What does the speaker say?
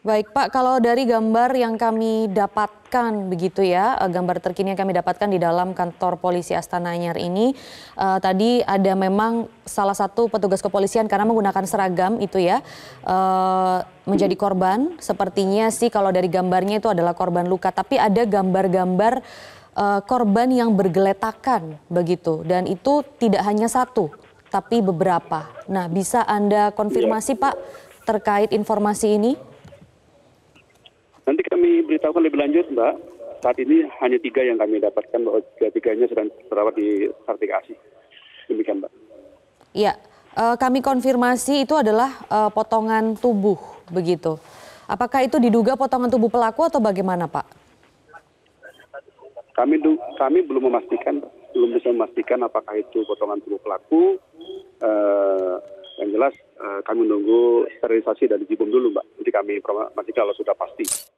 Baik Pak, kalau dari gambar yang kami dapatkan begitu ya, eh, gambar terkini yang kami dapatkan di dalam kantor polisi Astana Anyar ini, uh, tadi ada memang salah satu petugas kepolisian karena menggunakan seragam itu ya, uh, menjadi korban. Sepertinya sih kalau dari gambarnya itu adalah korban luka, tapi ada gambar-gambar uh, korban yang bergeletakan begitu, dan itu tidak hanya satu, tapi beberapa. Nah, bisa Anda konfirmasi Pak terkait informasi ini? diberitahukan lebih lanjut, Mbak, saat ini hanya tiga yang kami dapatkan bahwa tiga-tiganya sedang terawat di sertifikasi. Demikian, Mbak. Iya, e, kami konfirmasi itu adalah e, potongan tubuh, begitu. Apakah itu diduga potongan tubuh pelaku atau bagaimana, Pak? Kami kami belum memastikan, belum bisa memastikan apakah itu potongan tubuh pelaku. E, yang jelas e, kami menunggu sterilisasi dari Jibom dulu, Mbak. Nanti kami informasikan kalau sudah pasti.